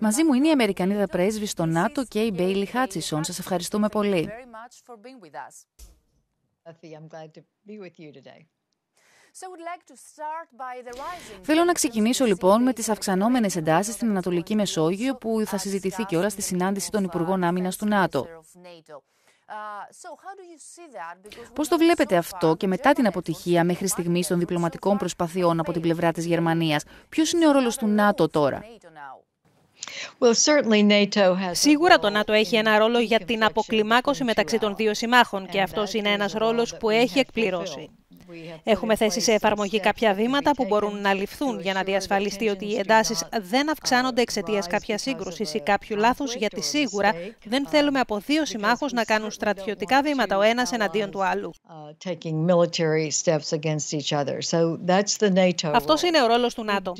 Μαζί μου είναι η Αμερικανίδα πρέσβη στο ΝΑΤΟ και η Μπέιλι Χάτσισον. Σας ευχαριστούμε πολύ. Θέλω να ξεκινήσω λοιπόν με τις αυξανόμενες εντάσεις στην Ανατολική Μεσόγειο που θα συζητηθεί και όλα στη συνάντηση των Υπουργών Άμυνας του ΝΑΤΟ. Πώς το βλέπετε αυτό και μετά την αποτυχία μέχρι στιγμής των διπλωματικών προσπαθειών από την πλευρά της Γερμανίας, ποιος είναι ο ρόλος του ΝΑΤΟ τώρα. Σίγουρα το ΝΑΤΟ έχει ένα ρόλο για την αποκλιμάκωση μεταξύ των δύο συμμάχων και αυτός είναι ένας ρόλος που έχει εκπληρώσει. Έχουμε θέσει σε εφαρμογή κάποια βήματα που μπορούν να ληφθούν για να διασφαλιστεί ότι οι εντάσεις δεν αυξάνονται εξαιτίας κάποιας σύγκρουσης ή κάποιου λάθους, γιατί σίγουρα δεν uh, θέλουμε από δύο συμμάχους να κάνουν στρατιωτικά βήματα ο ένας εναντίον του άλλου. Uh, αυτός είναι ο ρόλος του ΝΑΤΟ.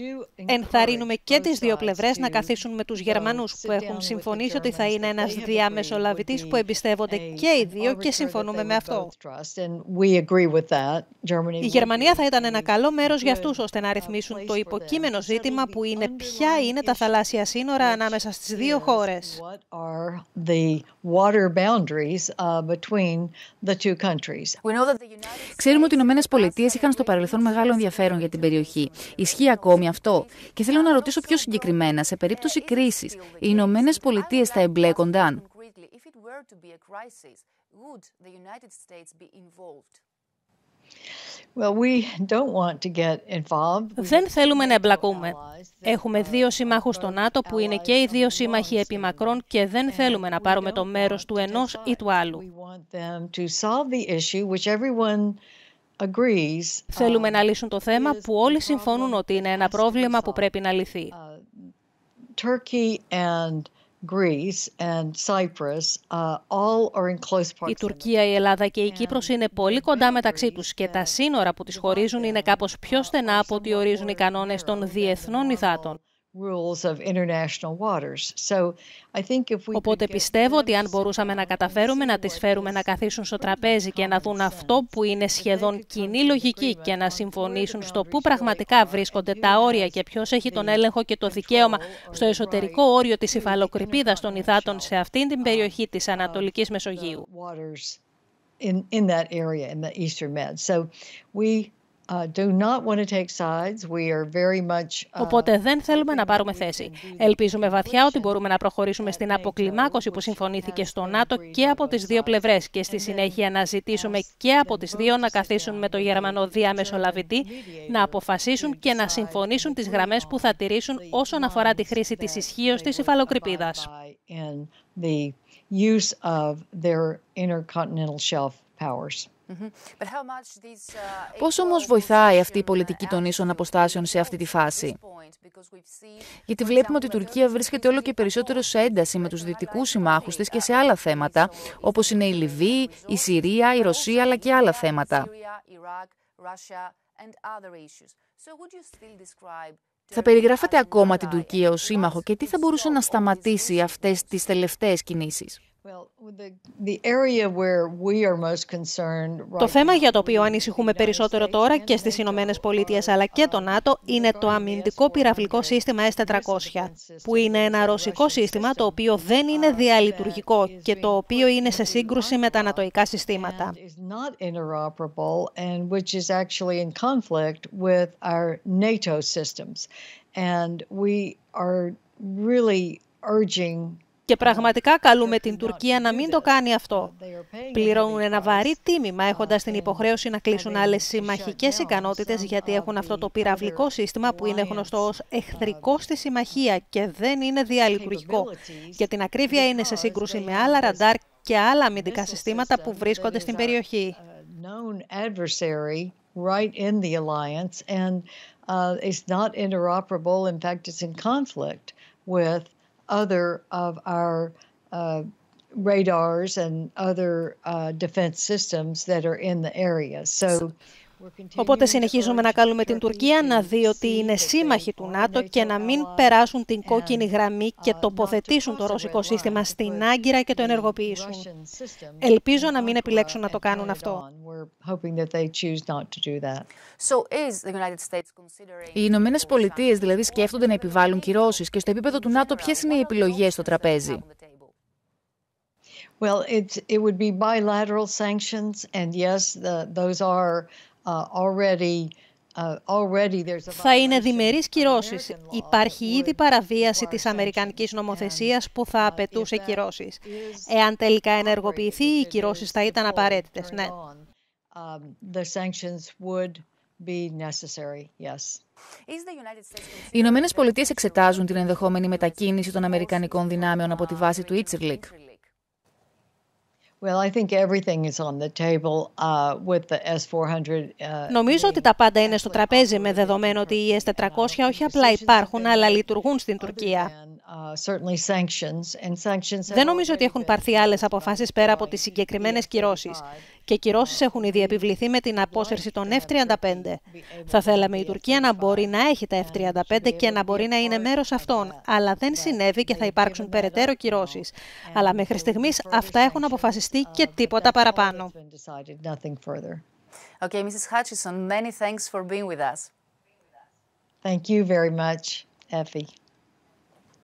Ενθαρρύνουμε και τις δύο πλευρές να καθίσουν με τους uh, Γερμανούς που έχουν συμφωνήσει ότι θα είναι ένας διαμεσολαβητής που εμπιστεύονται και οι δύο και συμφωνούμε με αυτό. Η Γερμανία θα ήταν ένα ναι. καλό μέρος για ναι. αυτούς ώστε να ρυθμίσουν το υποκείμενο ζήτημα που είναι ποια είναι τα θαλάσσια σύνορα ανάμεσα στις δύο χώρες. Uh, Ξέρουμε ότι οι Ηνωμένες Πολιτείες είχαν στο παρελθόν μεγάλο ενδιαφέρον για την περιοχή. Ισχύει ακόμη αυτό. Και θέλω να ρωτήσω πιο συγκεκριμένα, σε περίπτωση κρίσης, οι Ηνωμένες Πολιτείες θα εμπλέκονταν. Δεν θέλουμε να εμπλακούμε. Έχουμε δύο συμμάχους στο ΝΑΤΟ που είναι και οι δύο σύμμαχοι επί μακρόν και δεν θέλουμε να πάρουμε το μέρος του ενός ή του άλλου. Θέλουμε να um, λύσουν το θέμα που όλοι συμφωνούν ότι είναι ένα πρόβλημα που πρέπει να λυθεί. Uh, Uh, η Τουρκία, η Ελλάδα και η Κύπρος είναι πολύ κοντά μεταξύ τους και τα σύνορα που τις χωρίζουν είναι κάπως πιο στενά από ό,τι ορίζουν οι κανόνες των διεθνών υδάτων. Οπότε πιστεύω ότι αν μπορούσαμε να καταφέρουμε να τις φέρουμε να καθίσουν στο τραπέζι και να δουν αυτό που είναι σχεδόν κοινή λογική και να συμφωνήσουν στο πού πραγματικά βρίσκονται τα όρια και ποιος έχει τον έλεγχο και το δικαίωμα στο εσωτερικό όριο της υφαλοκρηπίδας των υδάτων σε αυτήν την um, περιοχή της Ανατολικής Μεσογείου. Οπότε δεν θέλουμε να πάρουμε θέση. Ελπίζουμε βαθιά ότι μπορούμε να προχωρήσουμε στην αποκλιμάκωση που συμφωνήθηκε στο ΝΑΤΟ και από τις δύο πλευρές και στη συνέχεια να ζητήσουμε και από τις δύο να καθίσουν με το Γερμανό διαμεσολαβητή, να αποφασίσουν και να συμφωνήσουν τις γραμμές που θα τηρήσουν όσον αφορά τη χρήση της ισχύως της υφαλοκρηπίδας. Mm-hmm. Uh, Πώς όμως βοηθάει αυτή η πολιτική των ίσων αποστάσεων σε αυτή τη φάση. Γιατί βλέπουμε ότι η Τουρκία βρίσκεται όλο και περισσότερο σε ένταση με τους δυτικούς συμμάχους της και σε άλλα θέματα, όπως είναι η Λιβύη, η Συρία, η Ρωσία, αλλά και άλλα θέματα. Θα περιγράφετε ακόμα την Τουρκία ως σύμμαχο και τι θα μπορούσε να σταματήσει αυτές τις τελευταίες κινήσεις. Το θέμα για το οποίο ανησυχούμε περισσότερο τώρα και στις Ηνωμένες Πολιτείες αλλά και το ΝΑΤΟ είναι το αμυντικό πυραυλικό σύστημα S-400, που είναι ένα ρωσικό σύστημα το οποίο δεν είναι uh, διαλειτουργικό και το οποίο είναι σε σύγκρουση με τα ανατοϊκά συστήματα. And we are really urging και πραγματικά καλούμε την Τουρκία να μην το κάνει αυτό. Πληρώνουν ένα βαρύ τίμημα έχοντας την υποχρέωση να κλείσουν άλλες συμμαχικές ικανότητες γιατί έχουν αυτό το πυραυλικό σύστημα που είναι γνωστό ως εχθρικό στη συμμαχία και δεν είναι διαλειτουργικό. Για την ακρίβεια είναι σε σύγκρουση με άλλα ραντάρ και άλλα αμυντικά συστήματα που βρίσκονται στην περιοχή. other of our uh, radars and other uh, defense systems that are in the area. So Οπότε συνεχίζουμε να κάνουμε την Τουρκία να δει ότι είναι σύμμαχοι του ΝΑΤΟ και να μην περάσουν την κόκκινη γραμμή και τοποθετήσουν το ρωσικό σύστημα στην Άγκυρα και το ενεργοποιήσουν. Ελπίζω να μην επιλέξουν να το κάνουν αυτό. Οι Ηνωμένες Πολιτείες δηλαδή σκέφτονται να επιβάλλουν κυρώσεις και στο επίπεδο του ΝΑΤΟ ποιες είναι οι επιλογές στο τραπέζι. Well, it would be bilateral sanctions, and yes, those are θα είναι διμερείς κυρώσεις. Υπάρχει ήδη παραβίαση της Αμερικανικής νομοθεσίας που θα uh, απαιτούσε κυρώσεις. Εάν τελικά ενεργοποιηθεί, οι κυρώσεις θα ήταν απαραίτητες, ναι. Um, οι Ηνωμένες Πολιτείες εξετάζουν την ενδεχόμενη μετακίνηση των Αμερικανικών δυνάμεων από τη βάση του Ιτσιρλικ. Νομίζω ότι τα πάντα είναι στο τραπέζι με δεδομένο ότι οι S400 όχι απλά υπάρχουν αλλά λειτουργούν στην Τουρκία. Uh, δεν νομίζω ότι έχουν πάρθει άλλες αποφάσεις πέρα από τις συγκεκριμένες κυρώσεις. Και κυρώσεις έχουν ήδη επιβληθεί με την απόσυρση των F-35. Θα θέλαμε η Τουρκία να μπορεί να έχει τα F-35 και να μπορεί να είναι μέρος αυτών. Αλλά δεν συνέβη και θα υπάρξουν περαιτέρω κυρώσεις. Αλλά μέχρι στιγμής αυτά έχουν αποφασιστεί uh, και τίποτα παραπάνω. Okay, Mrs. Thank you very much, Effie.